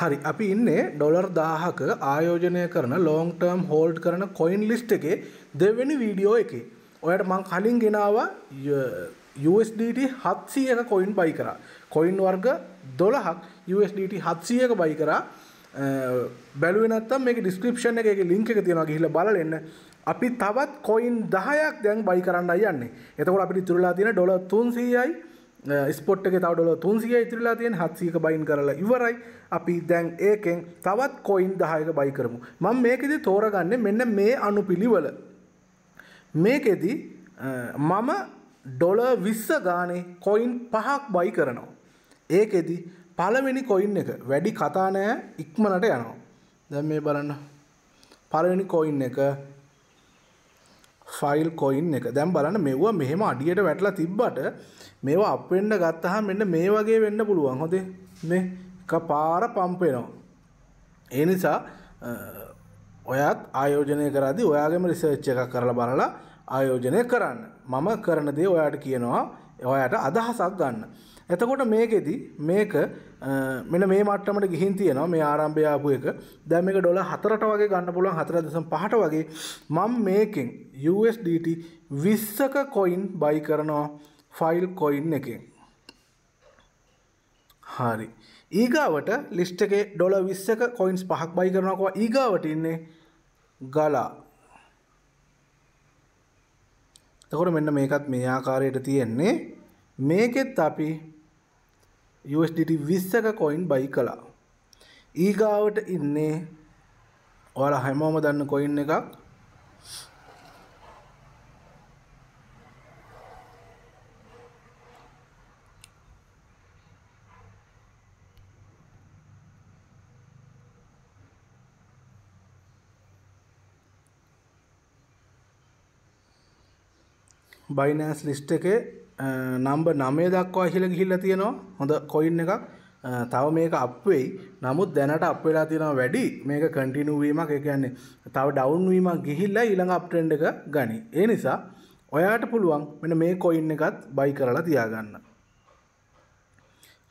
හරි අපි ඉන්නේ ඩොලර් දාහක ආයෝජනය කරන ලෝන්ටර්ම් හෝල්ඩ් කරන කොයින් ලිස්ට් එකේ දෙවැනි වීඩියෝ එකේ ඔයට මං කලින් ගෙනවා USDT හත්සියක කොයින් බයි කරා කොයින් වර්ග දොළහක් USDT හත්සියක බයි කරා බැලුවනත්තම් මේ ඩිස්ක්‍රපෂන එක ලිංක එක තියෙනවා ගහිල බලන්න අපි තවත් කොයින් දහයක් දැන් බයි කරන්න යන්නේ එතකොට අපි තුරලා තියෙන ඩොල තුන්සීයයි ස්පොට් එක තවඩල තුන්සිය ඉතිරලා තියෙන් හත්සීක බයින් කරලා ඉවරයි අපි දැන් ඒකෙන් තවත් කොයින් දහයක බයි කරමු මං මේකෙදි තෝරගන්නේ මෙන්න මේ අනු පිළිවල මේකෙදි මම ඩොල විස්ස ගානේ කොයින් පහක් බයි කරනවා ඒකෙදි පළවෙනි කොයින් එක වැඩි කතා නෑ ඉක්මනට යනවා දැන් මේ බලන්න පළවෙනි කොයින් එක ෆයිල් කොයින් එක දැන් බලන්න මෙව්වා මෙහෙම අඩියට වැටලා තිබ්බට මේවා අප් වෙන්න ගත්තහම මෙන්න මේ වගේ වෙන්න පුළුවන් හොදේ මේ එකපාර පම්ප් වෙනවා. ඒ නිසා ඔයත් ආයෝජනය කරද්දී ඔයාගේම රිසර්ච් එකක් කරලා බලලා ආයෝජනය කරන්න. මම කරන දේ ඔයාට කියනවා ඔයාට අදහසක් ගන්න. එතකොට මේකෙදි මේක මෙන්න මේ මට්ටමට ගිහින් තියෙනවා මේ ආරම්භය ආපු එක. දැන් මේක ඩොලර් 4ට වගේ ගන්න පුළුවන් 4.5ට වගේ මම මේකෙන් USDT 20ක coin buy කරනවා. ෆයිල් කොයින් එකෙන් හරි ඊගාවට ලිස්ට එකේ ඩොල විස්සක කොයින්ස් පහක් බයි කරනකවා ඊගාවට ඉන්නේ ගලා තකොට මෙන්න මේකත් මේ ආකාරයට තියෙන්නේ මේකෙත් අපි USDT විස්සක කොයින් බයි කලා ඊගාවට ඉන්නේ ඔයාලා හැමෝම දන්න කොයින් එකක් බයිනෑස් ලිස්ට එක නම්බ නමේ දක්වා හිල ගිහිල්ල තියෙනවා හොඳ කොයින් එකක් තව මේක අප්වෙයි නමුත් දැනට අප වෙලා තියෙනවා වැඩි මේක කටිනුවීමක් එකන්නේ තව ඩවන්වීමක් ගිහිල්ල ඊළඟ අප්ටෙන්ඩ එක ගනි ඒ නිසා ඔයාට පුළුවන් මෙන මේ කොයින් එකත් බයි කරලා තියාගන්න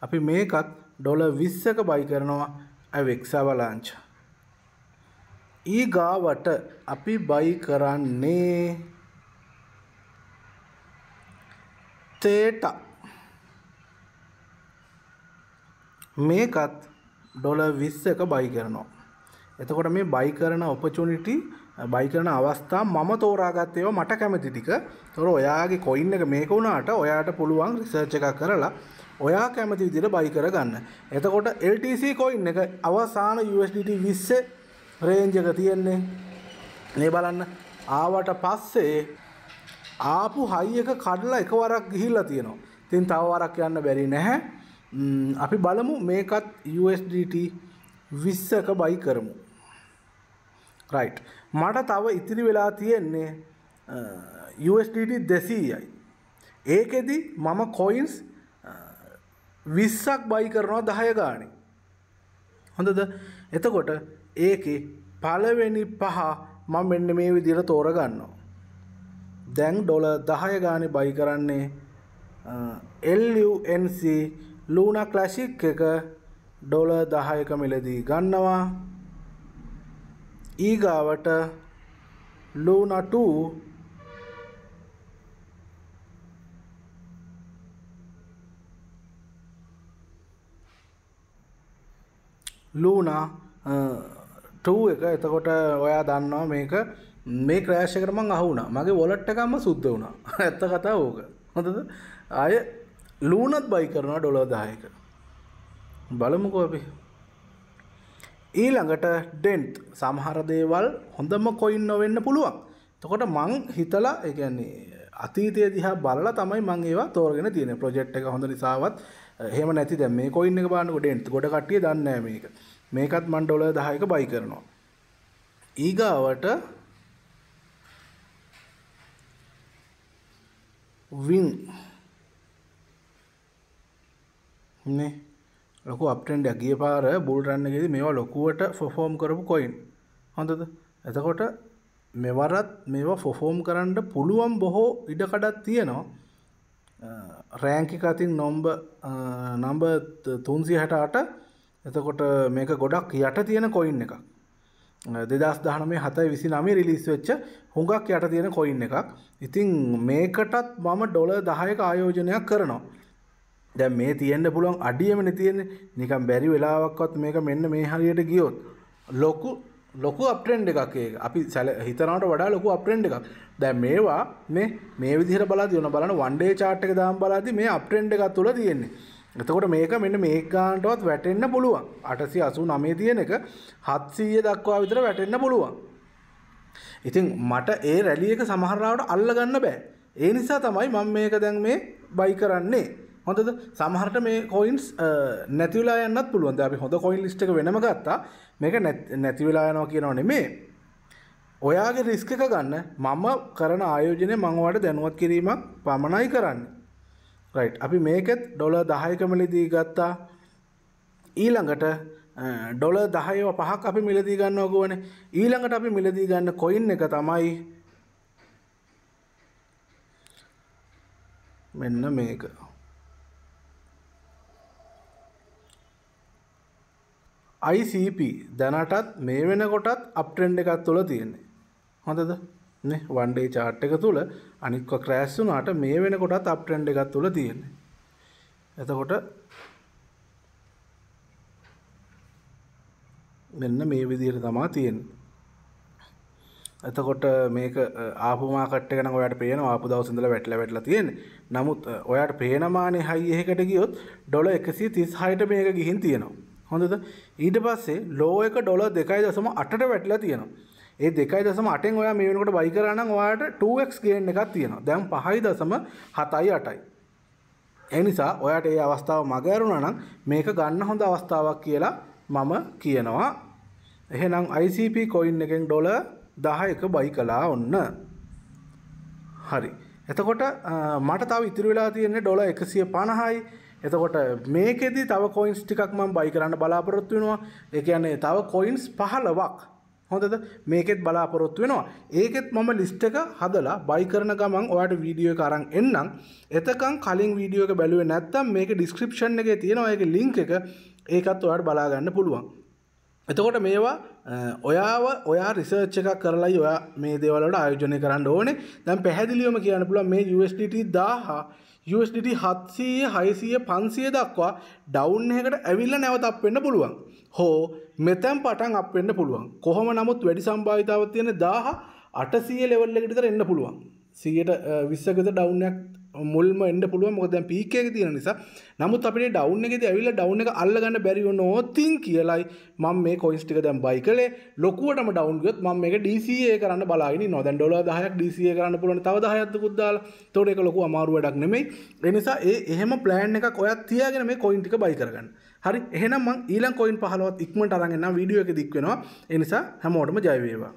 අපි මේකත් ඩොල විස්සක බයි කරනවා ඇවෙක්සවලාංච ඊගාවට අපි බයි කරන්නේ තේට මේකත් ඩොල විස්ස එක බයි කරනවා. එතකොට මේ බයි කරන ඔපචුනිටි බයි කරන අවස්ථා මම තෝරාගත් ඒවා මට කැමති ටික. ඒතොර ඔයාගේ කොයින් එක මේක වුණාට ඔයාට පුළුවන් රිසර්ච් එකක් කරලා ඔයා කැමති විදිහට බයි කරගන්න. එතකොට LTC කොයින් එක අවසාන USDT 20 රේන්ජ් එක තියෙන්නේ. මේ බලන්න. ආවට පස්සේ ආපු හයි එක කඩලා එකවරක් ගිහිල්ලා තියෙනවා. ඉතින් තව වරක් යන්න බැරි නැහැ. අපි බලමු මේකත් USDT 20ක බයි කරමු. රයිට්. මට තව ඉතිරි වෙලා තියෙන්නේ USDT 200යි. ඒකෙදි මම කොයින්ස් 20ක් බයි කරනවා 10 ගානේ. හොඳද? එතකොට ඒකේ පළවෙනි පහ මම මෙන්න මේ විදිහට තෝරගන්නවා. දැන් ඩොල දහය ගානි බයි කරන්නේ එල්UNC ලූන ක්ලසික් එක ඩොල දහයක මිලදී ගන්නවා ඊගාවට ලූනට ලූනා ටූ එක එතකොට ඔයා දන්නවා මේක මේ ක්‍රෑශ් එකට මං අහුණ මගේ වොලට් එකම සුද්ධ වුණා ඇත්ත කතා ඕක හොඳද අය ලූනත් බයි කරනවා ඩොලර් දායක බලමුකෝ අපි ඊළඟට ඩෙන්ට් සමහර දේවල් හොඳම කොයින් නොවෙන්න පුළුවන් තකොට මං හිතලා එකන්නේ අතීතය දිහා බලලා තමයි මං ඒවා තෝරගෙන තියෙන ප්‍රොජෙක්ට් එක හොඳ නිසාවත් එහෙම නැති දැන් මේ කොයින් එක බලනකොට ඩෙන්ට් ගොඩ කට්ටිය දන්නේ නැහැ මේක මේකත් මං ඩොලර් 10ක බයි කරනවා ඊගාවට win නේ ලොකු අපටෙන්ඩ ගිය පාර බුල්රන්නගෙද මේවා ලොකුවට ෆොෆෝම් කරපු කොයින් හොඳද එතකොට මෙවරත් මේවා ෆොෆෝම් කරන්න පුළුවන් බොහෝ ඉඩකඩත් තියෙනවා රෑංකිකතින් නොම්බ නම්බ තුන්සි හැටාට එතකොට මේක ගොඩක් යට තියෙන කොයින් එකක් දෙදස් දහනමේ හතයි විසි නමේ රිලිස් වෙච්ච හුඟක් යට තියෙන කොයින් එකක් ඉතිං මේකටත් මම ඩොල දහයක ආයෝජනයක් කරනවා දැ මේ තියෙන්න්න පුළුවන් අඩියමන තියෙන නිකම් බැරි වෙලාවක්වත් මේක මෙන්න මේ හරියට ගියොත් ලොකු ලොකු අපට්‍රෙන්් එකක්ේ අපි සැල හිතනට වඩා ලොකු අපට්‍රෙන්් එකක් දැ මේවා මේ මේ විදිර බලා තියන බලන වන්ඩේ චාට්ක දාම් බලාද මේ අපට්‍රෙන්් එකක් තුළ තියෙන්නේ එතකොට මේක මෙන්න මේ ගානටවත් වැටෙන්න පුළුවන්. 889 තියෙන එක 700 දක්වා විතර වැටෙන්න පුළුවන්. ඉතින් මට ඒ රැලි එක සමහරවට අල්ලගන්න බෑ. ඒ නිසා තමයි මම මේක දැන් මේ බයි කරන්නේ. හොඳද? සමහරට මේ coins නැති වෙලා යන්නත් පුළුවන්. දැන් අපි හොඳ coin list එක වෙනම ගත්තා. මේක නැති වෙලා යනවා කියනව නෙමෙයි. ඔයාගේ රිස්ක එක ගන්න මම කරන ආයෝජනය මංවාට දැනුවත් කිරීමක් පමණයි කරන්න. රයි් අපි මේකෙත් ඩොල දහයකමලිදී ගත්තා ඊළඟට ඩොල දහයව පහක් අපි මිලදී ගන්න ඕකුවන ඊළඟට අපි මිලදී ගන්න කොයින් එක තමයි මෙන්න මේක ICP දැනටත් මේ වෙනකොටත් අප්ට්‍රෙන්ඩ් එකත් තුළ තියෙන්නේ හොඳද වන්ඩේ චාට් එක තුළ අනික්ව ක්‍රෑස් වුනාට මේ වෙනකොටත් අප්ට්‍රන්ඩ් එකත් තුළ තියෙන්නේ. එතකොට මෙන්න මේ විදියට තමා තියෙන්. එතකොට මේක ආපුමාකට ගෙන ඔයට පේන ආපු දවසඳල වැටල වැටල තියෙන නමුත් ඔයාට පේනමානේ හයි එහෙකට ගියොත් ඩොල එකසි තිස් හයිට මේක ගිහින් තියෙනවා. හොඳද ඊට පස්සේ ලෝ එක ඩොල දෙකයි දසම අටට වැටලා තියෙනවා. ඒ දෙකයි දසම අටෙන් ඔයා මේ වෙනකොට බයි කරා නම් ඔයාට 2x ගේන් එකක් තියෙනවා. දැන් 5.7යි. ඒ නිසා ඔයාට මේ අවස්ථාව මග ඇරුණා නම් මේක ගන්න හොඳ අවස්ථාවක් කියලා මම කියනවා. එහෙනම් ICP coin එකෙන් ඩොලර් 10ක බයි කළා ඔන්න. හරි. එතකොට මට තව ඉතුරු වෙලා තියෙන්නේ ඩොලර් 150යි. එතකොට මේකෙදි තව කොයින්ස් ටිකක් මම බයි කරන්න බලාපොරොත්තු වෙනවා. ඒ කියන්නේ තව කොයින්ස් 15ක් හොඳද මේකෙත් බලාපොරොත්තු වෙනවා ඒකෙත් මම ලිස්ට එක හදලා බයි කරන ගමන් ඔයාට වීඩියෝ එක අරන් එන්නම් එතකන් කලින් වීඩියෝ එක බැලුවේ නැත්තම් මේක ඩිස්ක්‍රිප්ෂන් එකේ තියෙනවා ඒකේ ලින්ක් එක ඒකත් ඔයාට බලා ගන්න පුළුවන් එතකොට මේවා ඔයාව ඔයා රිසර්ච් එකක් කරලයි ඔයා මේ දේවලට ආයෝජනය කරන්න ඕනේ දැන් පැහැදිලිවම කියන්න පුළුවන් මේ USDT 1000 USDT 700 600 500 දක්වා ඩවුන් එකකට ඇවිල්ලා නැවතත් වෙන්න පුළුවන් හෝ මෙතැම් පටන් අප වෙන්න පුළුවන් කොහොම නමුත් වැඩි සම්භාවිතාව තියෙන දාහ අටසිය ලෙවල් එකට එන්න පුළුවන් සියට විස්සකත ඩවන්නයක් මුල්ම එන්න පුළුවන් මොකද දැන් පීක් එකේ තියෙන නිසා නමුත් අපිට ඩවුන් එකේදී ඇවිල්ලා ඩවුන් එක අල්ලගන්න බැරි වුණොතින් කියලායි මම මේ කොයින්ස් ටික දැන් බයි කළේ ලොකුවටම ඩවුන් ගියොත් මම මේක DCA කරන්න බලාගෙන ඉනවා දැන් ඩොලර් 10ක් DCA කරන්න පුළුවන් තව 10ක් දුකුත් දාලා ඒතකොට ඒක ලොකු අමාරු වැඩක් නෙමෙයි ඒ නිසා ඒ එහෙම ප්ලෑන් එකක් ඔයත් තියාගෙන මේ කොයින් ටික බයි කරගන්න හරි එහෙනම් මං ඊළඟ කොයින් 15ත් ඉක්මනට අරන් එන්නම් වීඩියෝ එක දික් වෙනවා ඒ නිසා හැමෝටම ජය වේවා